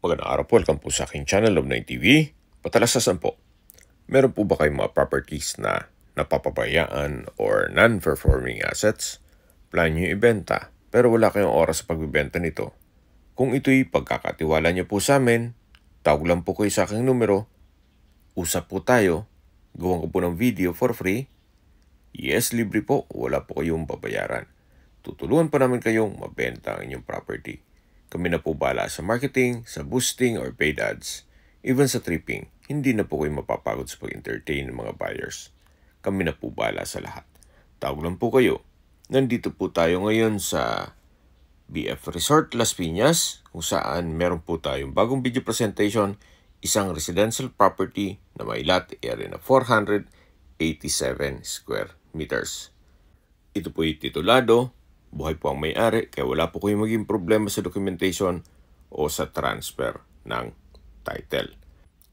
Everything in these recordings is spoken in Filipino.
Magandang araw po, welcome po sa aking channel, Love9 TV. Patalas sa sampo, meron po ba kayong mga properties na napapabayaan or non-performing assets? Plan nyo ibenta, pero wala kayong oras sa pagbibenta nito. Kung ito'y pagkakatiwala nyo po sa amin, tawag lang po kayo sa aking numero, usap po tayo, gawan ko po ng video for free. Yes, libre po, wala po kayong babayaran. Tutulungan po namin kayong mabenta ang inyong property. Kami na po bala sa marketing, sa boosting or paid ads. Even sa tripping, hindi na po kayo mapapagod sa pag-entertain ng mga buyers. Kami na po bala sa lahat. Tawag lang po kayo. Nandito po tayo ngayon sa BF Resort Las Piñas kung saan meron po tayong bagong video presentation, isang residential property na may lot area na 487 square meters. Ito po yung titulado buhay po ang may-ari kaya wala po kayong maging problema sa documentation o sa transfer ng title.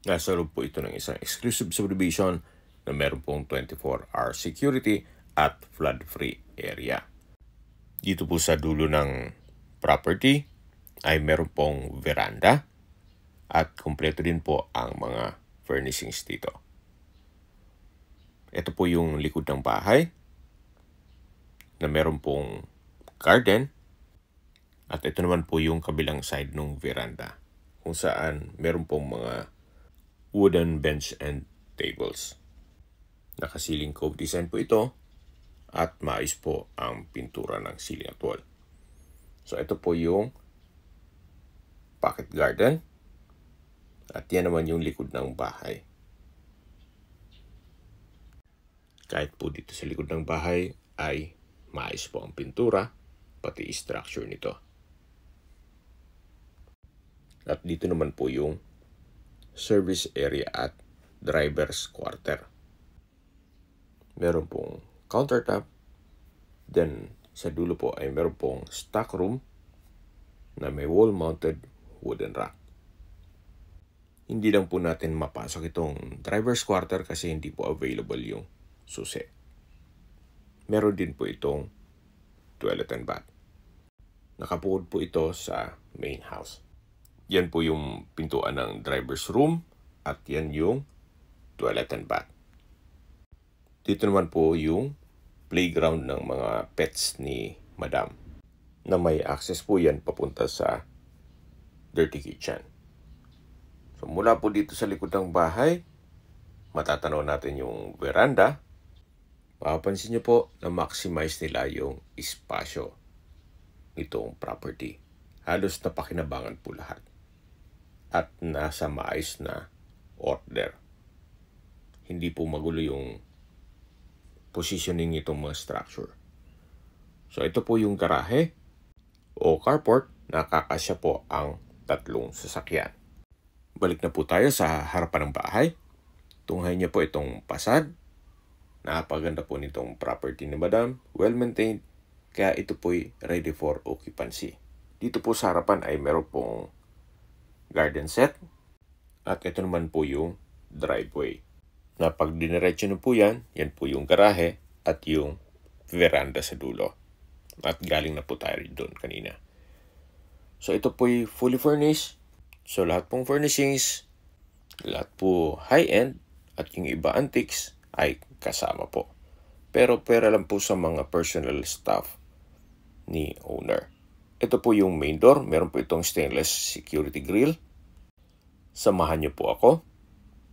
Nasa loob po ito ng isang exclusive subdivision na meron pong 24-hour security at flood-free area. Dito po sa dulo ng property ay meron pong veranda at kumpleto din po ang mga furnishings dito. Ito po yung likod ng bahay na meron pong garden. At ito naman po yung kabilang side ng veranda kung saan meron pong mga wooden bench and tables. Nakasiling cove design po ito at maayos po ang pintura ng ceiling at wall. So ito po yung pocket garden at yan naman yung likod ng bahay. Kahit po dito sa likod ng bahay ay maayos po ang pintura pati structure nito. At dito naman po yung service area at driver's quarter. Meron pong countertop. Then, sa dulo po ay meron pong stock room na may wall-mounted wooden rack. Hindi lang po natin mapasok itong driver's quarter kasi hindi po available yung susi. Meron din po itong toilet and bath. Nakapuod po ito sa main house. Yan po yung pintuan ng driver's room at yan yung toilet and bath. Dito naman po yung playground ng mga pets ni Madam na may access po yan papunta sa dirty kitchen. So mula po dito sa likod ng bahay, matatanaw natin yung veranda Papansin nyo po na maximize nila yung espasyo nitong property. Halos napakinabangan po lahat. At nasa maayos na order. Hindi po magulo yung positioning nitong mga structure. So ito po yung garahe o carport na kakasya po ang tatlong sasakyan. Balik na po tayo sa harapan ng bahay. Tunghay niya po itong pasad Napakaganda po nitong property ni Madam, well-maintained, kaya ito po'y ready for occupancy. Dito po sa harapan ay meron pong garden set at ito naman po yung driveway. Na pag diniretso na po yan, yan po yung garahe at yung veranda sa dulo. At galing na po tayo doon kanina. So ito po'y fully furnished. So lahat pong furnishings, lahat po high-end at yung iba antiques ay kasama po. Pero pera lang po sa mga personal staff ni owner. Ito po yung main door. Meron po itong stainless security grill. Samahan niyo po ako.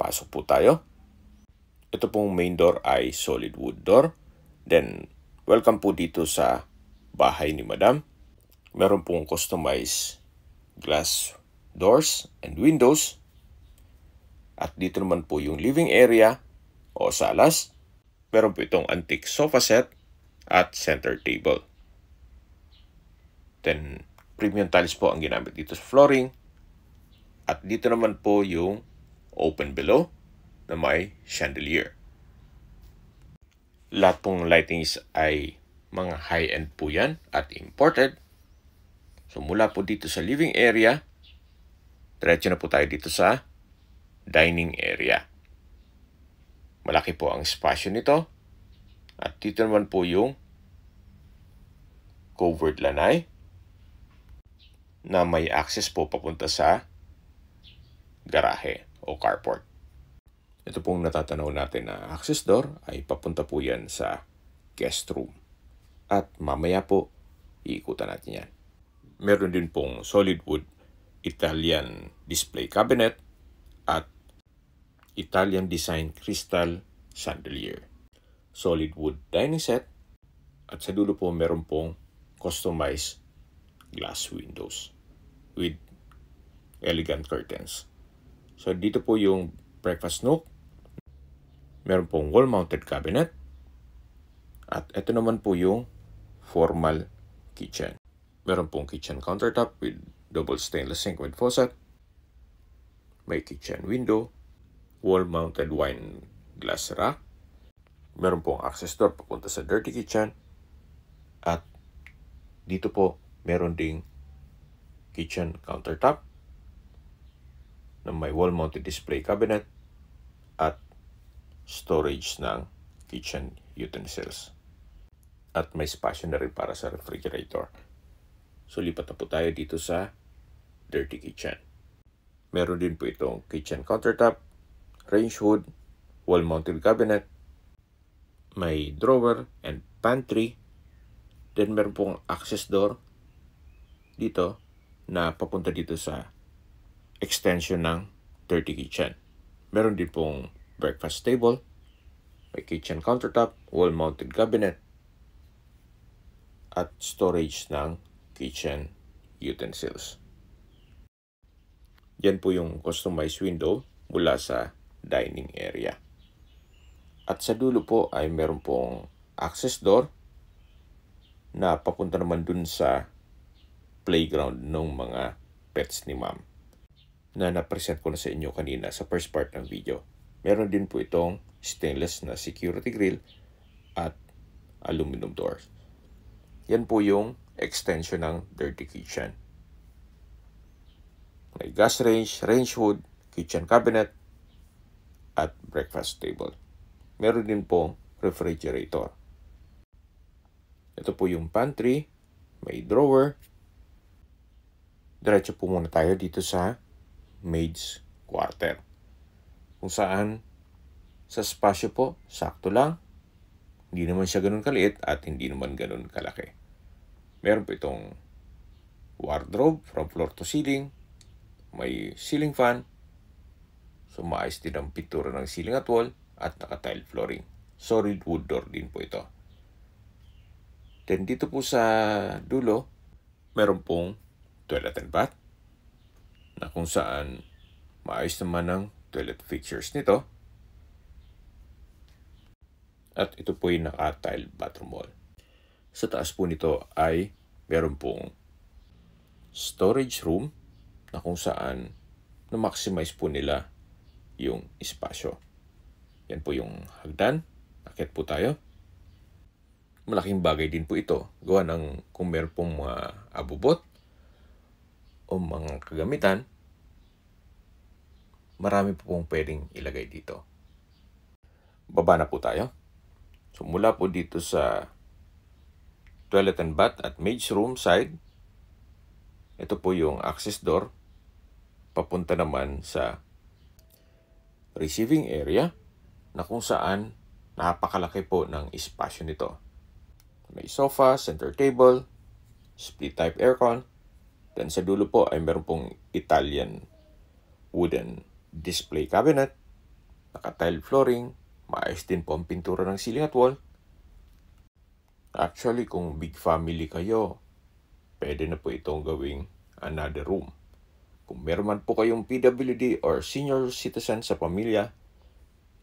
Pasok po tayo. Ito pong main door ay solid wood door. Then, welcome po dito sa bahay ni Madam. Meron pong customized glass doors and windows. At dito naman po yung living area o salas. Meron po itong antique sofa set at center table. Then, premium tiles po ang ginamit dito sa flooring. At dito naman po yung open below na may chandelier. Lahat pong lightings ay mga high-end po yan at imported. So mula po dito sa living area, diretso na po tayo dito sa dining area. Malaki po ang espasyo nito. At dito naman po yung covered lanay na may access po papunta sa garahe o carport. Ito pong natatanaw natin na access door ay papunta po yan sa guest room. At mamaya po, iikutan natin yan. Meron din pong solid wood Italian display cabinet at Italian design crystal chandelier, solid wood dining set, at sa dulo po meron pong customized glass windows with elegant curtains. So dito po yung breakfast nook, meron pong wall mounted cabinet, at ito naman po yung formal kitchen. Meron pong kitchen countertop with double stainless sink with faucet, may kitchen window, wall-mounted wine glass rack. Meron pong access door papunta sa dirty kitchen. At dito po, meron ding kitchen countertop na may wall-mounted display cabinet at storage ng kitchen utensils. At may spasyo na rin para sa refrigerator. So lipat na po tayo dito sa dirty kitchen. Meron din po itong kitchen countertop range hood, wall-mounted cabinet, may drawer and pantry. Then meron pong access door dito na papunta dito sa extension ng 30 kitchen. Meron din pong breakfast table, may kitchen countertop, wall-mounted cabinet, at storage ng kitchen utensils. Yan po yung customized window mula sa dining area. At sa dulo po ay meron pong access door na papunta naman dun sa playground ng mga pets ni ma'am na na-present ko na sa inyo kanina sa first part ng video. Meron din po itong stainless na security grill at aluminum doors. Yan po yung extension ng dirty kitchen. May gas range, range hood, kitchen cabinet, at breakfast table. Meron din po refrigerator. Ito po yung pantry, may drawer. Diretso po muna tayo dito sa maid's quarter. Kung saan sa spasyo po, sakto lang. Hindi naman siya ganun kaliit at hindi naman ganun kalaki. Meron po itong wardrobe from floor to ceiling. May ceiling fan So maayos din ang pintura ng ceiling at wall at naka-tile flooring. Solid wood door din po ito. Then dito po sa dulo, meron pong toilet and bath na kung saan maayos naman ang toilet fixtures nito. At ito po yung naka-tile bathroom wall. Sa taas po nito ay meron pong storage room na kung saan na-maximize po nila yung espasyo. Yan po yung hagdan. Akit po tayo. Malaking bagay din po ito. Gawa ng kung meron pong mga abubot o mga kagamitan, marami po pong pwedeng ilagay dito. Baba na po tayo. So mula po dito sa toilet and bath at maid's room side, ito po yung access door papunta naman sa receiving area na kung saan napakalaki po ng espasyo nito. May sofa, center table, split type aircon, then sa dulo po ay meron pong Italian wooden display cabinet, naka-tile flooring, maayos din po ang pintura ng ceiling at wall. Actually, kung big family kayo, pwede na po itong gawing another room. Kung meron man po kayong PWD or senior citizen sa pamilya,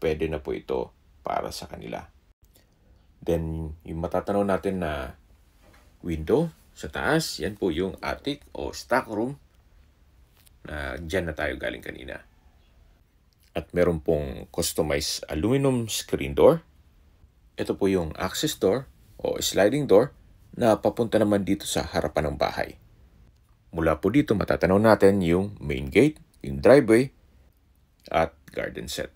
pwede na po ito para sa kanila. Then, yung matatanaw natin na window sa taas, yan po yung attic o stock room na dyan na tayo galing kanina. At meron pong customized aluminum screen door. Ito po yung access door o sliding door na papunta naman dito sa harapan ng bahay. Mula po dito matatanaw natin yung main gate, yung driveway, at garden set.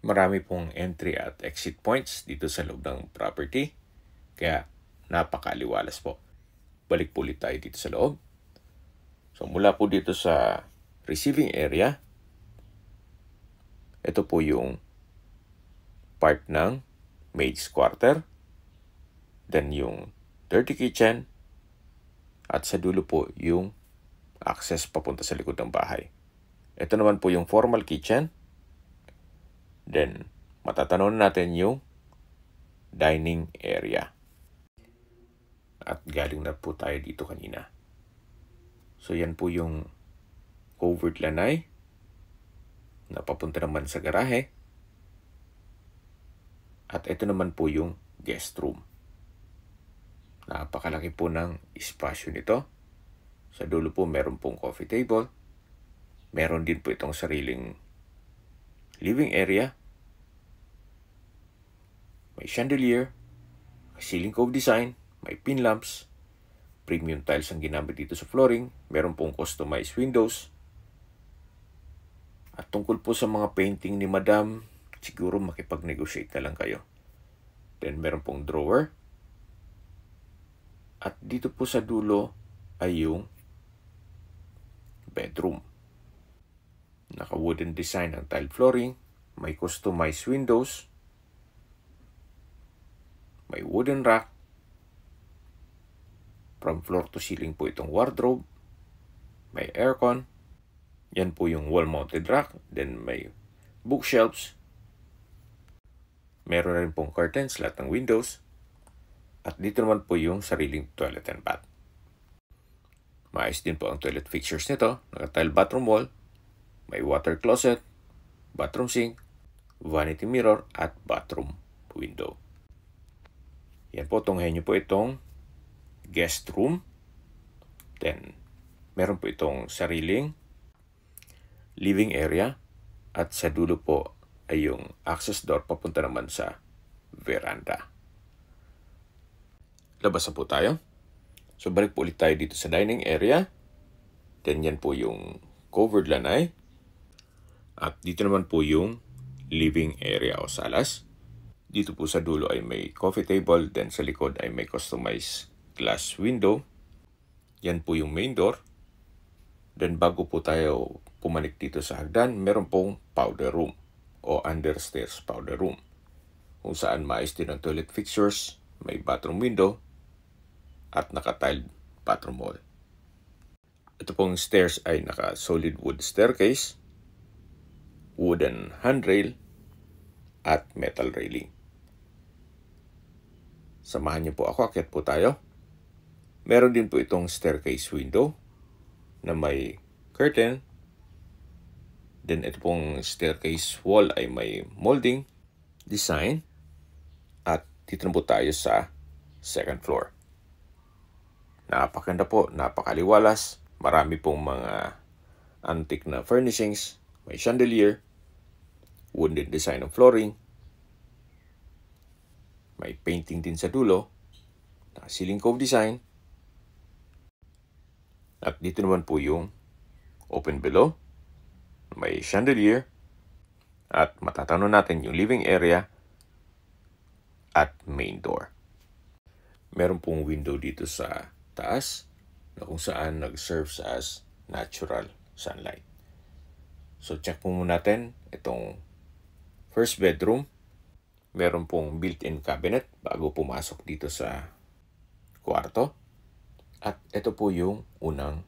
Marami pong entry at exit points dito sa loob ng property. Kaya napakaliwalas po. Balik po ulit tayo dito sa loob. So mula po dito sa receiving area, ito po yung part ng maid's quarter. Then yung dirty kitchen at sa dulo po yung access papunta sa likod ng bahay. Ito naman po yung formal kitchen. Then, matatanong natin yung dining area. At galing na po tayo dito kanina. So, yan po yung covered lanay. papunta naman sa garahe. At ito naman po yung guest room. Napakalaki po ng espasyo nito. Sa dulo po meron pong coffee table. Meron din po itong sariling living area. May chandelier, ceiling cove design, may pin lamps, premium tiles ang ginamit dito sa flooring, meron pong customized windows. At tungkol po sa mga painting ni Madam, siguro makipag-negotiate na lang kayo. Then meron pong drawer, at dito po sa dulo ay yung bedroom. Naka wooden design ang tile flooring. May customized windows. May wooden rack. From floor to ceiling po itong wardrobe. May aircon. Yan po yung wall-mounted rack. Then may bookshelves. Meron rin pong curtains, lahat ng windows. At dito naman po yung sariling toilet and bath. Maayos din po ang toilet fixtures nito. Naka-tile bathroom wall, may water closet, bathroom sink, vanity mirror at bathroom window. Yan po, tunghayin nyo po itong guest room. Then, meron po itong sariling living area. At sa dulo po ay yung access door papunta naman sa veranda labas na po tayo. So, balik po ulit tayo dito sa dining area. Then, yan po yung covered lanay. At dito naman po yung living area o salas. Dito po sa dulo ay may coffee table. Then, sa likod ay may customized glass window. Yan po yung main door. Then, bago po tayo pumanik dito sa hagdan, meron pong powder room o understairs powder room. Kung saan maayos din ang toilet fixtures, may bathroom window, at naka-tiled bathroom wall. Ito pong stairs ay naka-solid wood staircase, wooden handrail, at metal railing. Samahan niyo po ako, akit po tayo. Meron din po itong staircase window na may curtain. Then ito pong staircase wall ay may molding design. At dito po tayo sa second floor. Napakaganda po, napakaliwalas. Marami pong mga antique na furnishings. May chandelier, wooden design of flooring. May painting din sa dulo. Na ceiling cove design. At dito naman po yung open below. May chandelier. At matatanong natin yung living area at main door. Meron pong window dito sa taas na kung saan nag-serves as natural sunlight. So check po muna natin itong first bedroom. Meron pong built-in cabinet bago pumasok dito sa kwarto. At ito po yung unang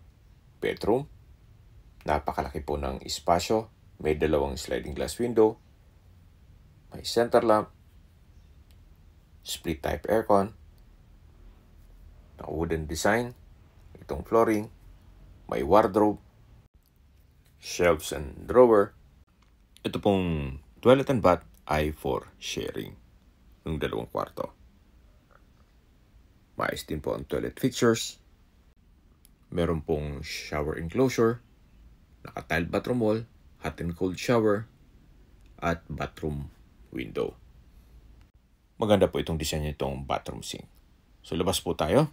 bedroom. Napakalaki po ng espasyo. May dalawang sliding glass window. May center lamp. Split type aircon na wooden design, itong flooring, may wardrobe, shelves and drawer. Ito pong toilet and bath ay for sharing ng dalawang kwarto. Maayos din po ang toilet fixtures. Meron pong shower enclosure, naka-tiled bathroom wall, hot and cold shower, at bathroom window. Maganda po itong design nitong bathroom sink. So, labas po tayo.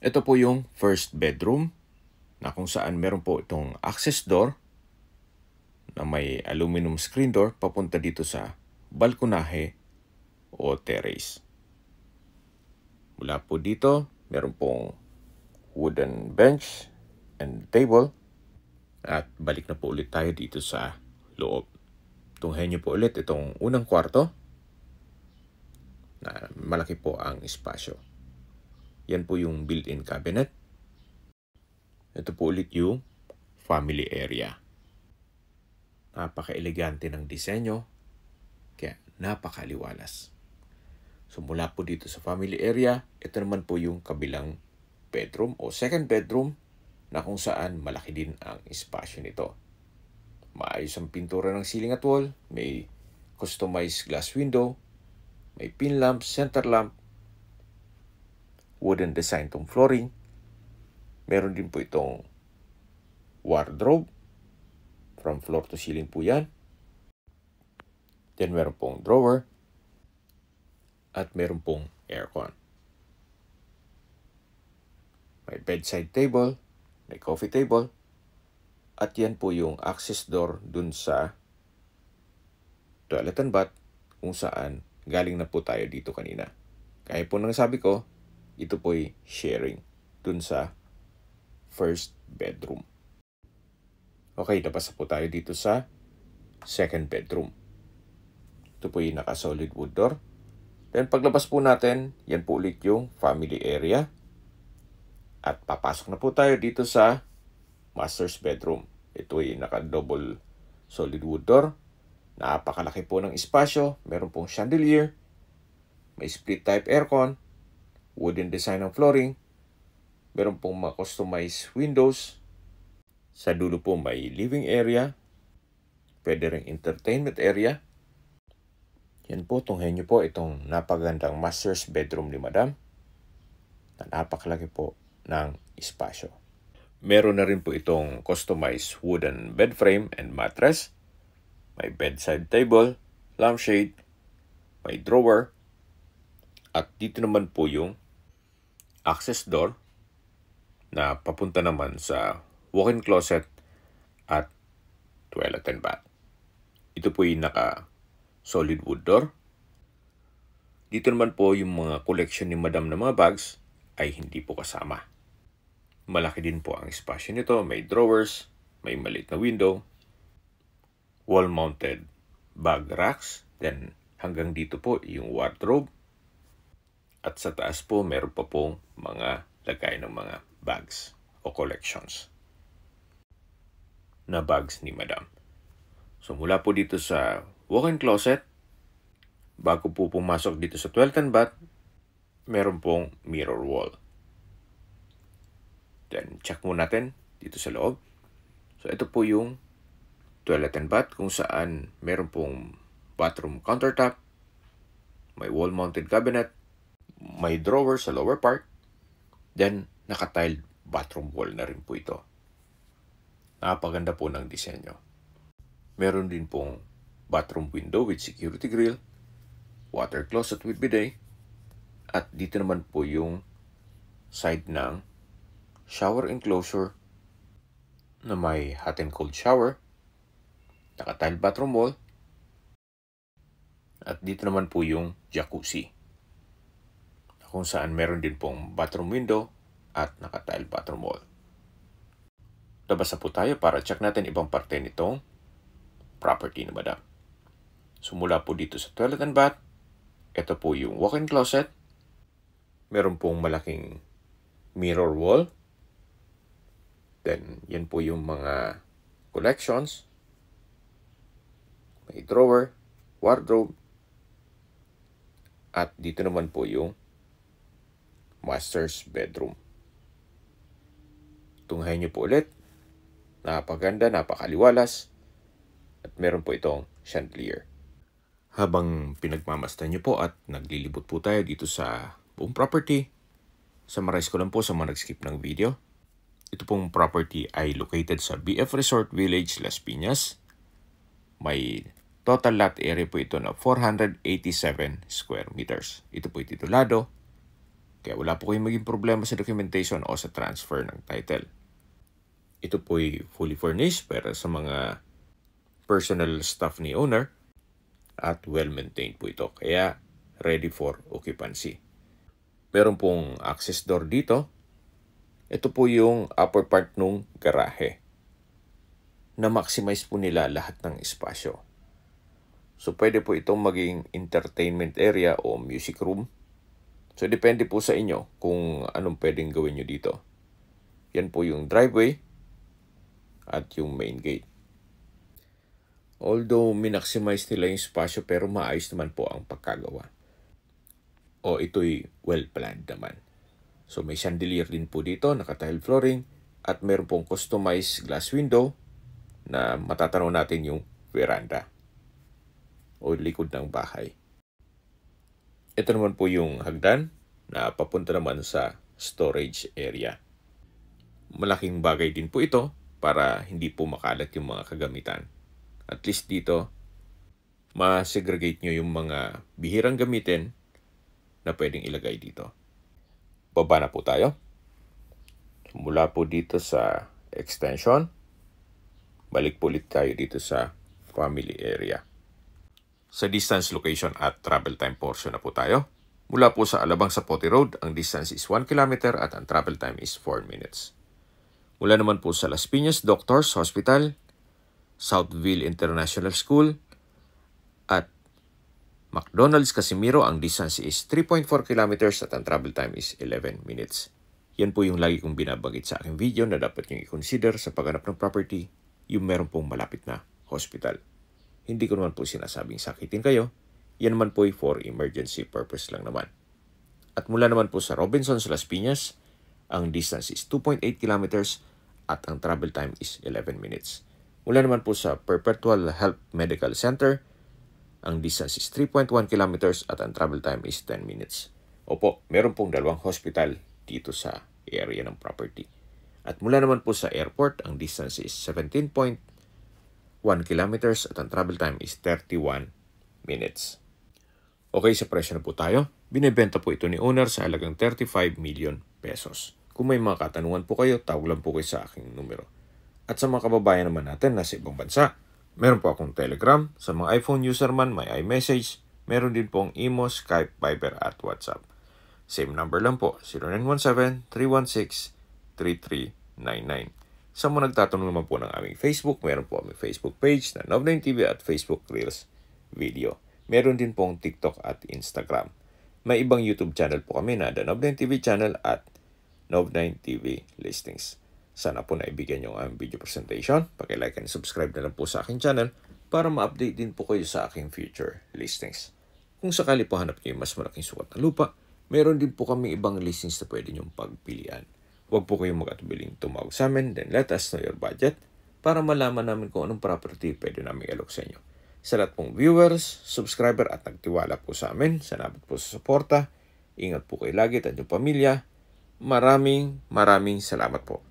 Ito po yung first bedroom na kung saan meron po itong access door na may aluminum screen door papunta dito sa balkonahe o terrace. Mula po dito, meron pong wooden bench and table. At balik na po ulit tayo dito sa loob. Tunghen niyo po ulit itong unang kwarto na malaki po ang espasyo. Yan po yung built-in cabinet. Ito po ulit yung family area. Napaka-elegante ng disenyo, kaya napakaliwalas. So mula po dito sa family area, ito naman po yung kabilang bedroom o second bedroom na kung saan malaki din ang espasyo nito. Maayos ang pintura ng ceiling at wall, may customized glass window, may pin lamp, center lamp, wooden design tong flooring. Meron din po itong wardrobe. From floor to ceiling po yan. Then meron pong drawer. At meron pong aircon. May bedside table. May coffee table. At yan po yung access door dun sa toilet and bath kung saan galing na po tayo dito kanina. Kaya po nang sabi ko, ito po'y sharing dun sa first bedroom. Okay, napasa po tayo dito sa second bedroom. Ito po yung naka-solid wood door. Then paglabas po natin, yan po ulit yung family area. At papasok na po tayo dito sa master's bedroom. Ito ay naka-double solid wood door. Napakalaki po ng espasyo. Meron pong chandelier. May split type aircon wooden design ng flooring. Meron pong ma-customize windows. Sa dulo po may living area. Pwede rin entertainment area. Yan po, tunghen nyo po itong napagandang master's bedroom ni madam na napakalaki po ng espasyo. Meron na rin po itong customized wooden bed frame and mattress. May bedside table, lampshade, may drawer, at dito naman po yung access door na papunta naman sa walk-in closet at toilet and bath. Ito po yung naka solid wood door. Dito naman po yung mga collection ni Madam ng mga bags ay hindi po kasama. Malaki din po ang espasyo nito, may drawers, may maliit na window, wall-mounted bag racks, then hanggang dito po yung wardrobe, at sa taas po, meron pa pong mga lagay ng mga bags o collections na bags ni Madam. So mula po dito sa walk-in closet, bago po pumasok dito sa 12 and bath, meron pong mirror wall. Then check muna natin dito sa loob. So ito po yung toilet and bath kung saan meron pong bathroom countertop, may wall-mounted cabinet, may drawer sa lower part, then nakatiled bathroom wall na rin po ito. Napaganda po ng disenyo. Meron din pong bathroom window with security grill, water closet with bidet, at dito naman po yung side ng shower enclosure na may hot and cold shower, naka bathroom wall, at dito naman po yung jacuzzi kung saan meron din pong bathroom window at nakatile bathroom wall. Labas na po tayo para check natin ibang parte nitong property na madam. Sumula po dito sa toilet and bath. Ito po yung walk-in closet. Meron pong malaking mirror wall. Then, yan po yung mga collections. May drawer, wardrobe. At dito naman po yung master's bedroom. Tunghayin niyo po ulit. Napaganda, napakaliwalas. At meron po itong chandelier. Habang pinagmamastan niyo po at naglilibot po tayo dito sa buong property, summarize ko lang po sa mga nag-skip ng video. Ito pong property ay located sa BF Resort Village, Las Piñas. May total lot area po ito na 487 square meters. Ito po titulado kaya wala po kayong maging problema sa documentation o sa transfer ng title. Ito po'y fully furnished pero sa mga personal stuff ni owner at well-maintained po ito. Kaya ready for occupancy. Meron pong access door dito. Ito po yung upper part ng garahe. Na-maximize po nila lahat ng espasyo. So pwede po itong maging entertainment area o music room So, depende po sa inyo kung anong pwedeng gawin nyo dito. Yan po yung driveway at yung main gate. Although, minaximize nila yung spasyo pero maayos naman po ang pagkagawa. O ito'y well-planned naman. So, may chandelier din po dito, naka-tile flooring at meron pong customized glass window na matatanaw natin yung veranda o likod ng bahay. Ito naman po yung hagdan na papunta naman sa storage area. Malaking bagay din po ito para hindi po makalat yung mga kagamitan. At least dito, ma-segregate nyo yung mga bihirang gamitin na pwedeng ilagay dito. Baba na po tayo. Mula po dito sa extension, balik po ulit tayo dito sa family area. Sa distance, location at travel time portion na po tayo. Mula po sa Alabang sa Poti Road, ang distance is 1 km at ang travel time is 4 minutes. Mula naman po sa Las Piñas Doctors Hospital, Southville International School, at McDonald's Casimiro, ang distance is 3.4 kilometers at ang travel time is 11 minutes. Yan po yung lagi kong binabagit sa aking video na dapat nyo i-consider sa paghanap ng property yung meron pong malapit na hospital. Hindi ko naman po sinasabing sakitin kayo. Yan naman po ay for emergency purpose lang naman. At mula naman po sa Robinson's Las Piñas, ang distance is 2.8 kilometers at ang travel time is 11 minutes. Mula naman po sa Perpetual Health Medical Center, ang distance is 3.1 kilometers at ang travel time is 10 minutes. Opo, meron pong dalawang hospital dito sa area ng property. At mula naman po sa airport, ang distance is 17.9 1 kilometers at ang travel time is 31 minutes. Okay, sa presyo na po tayo. Binebenta po ito ni owner sa halagang 35 million pesos. Kung may mga katanungan po kayo, tawag lang po kayo sa aking numero. At sa mga kababayan naman natin na sa ibang bansa, meron po akong Telegram, sa mga iPhone user man may iMessage, meron din pong Imo, Skype, Viber at WhatsApp. Same number lang po, 0917-316-3399. Sa mga nagtatanong naman po ng aming Facebook, meron po aming Facebook page na Novname TV at Facebook Reels video. Meron din pong TikTok at Instagram. May ibang YouTube channel po kami na The Novname TV channel at Novname TV listings. Sana po naibigyan yung aming video presentation. Pakilike and subscribe na lang po sa aking channel para ma-update din po kayo sa aking future listings. Kung sakali po hanap niyo mas malaking sukat na lupa, meron din po kami ibang listings na pwede niyong pagpilian. Huwag po kayong magatubiling tumawag sa amin, then let us know your budget para malaman namin kung anong property pwede namin ilok sa inyo. Sa lahat pong viewers, subscriber at nagtiwala po sa amin, salamat po sa suporta. Ingat po kayo lagi at inyong pamilya. Maraming maraming salamat po.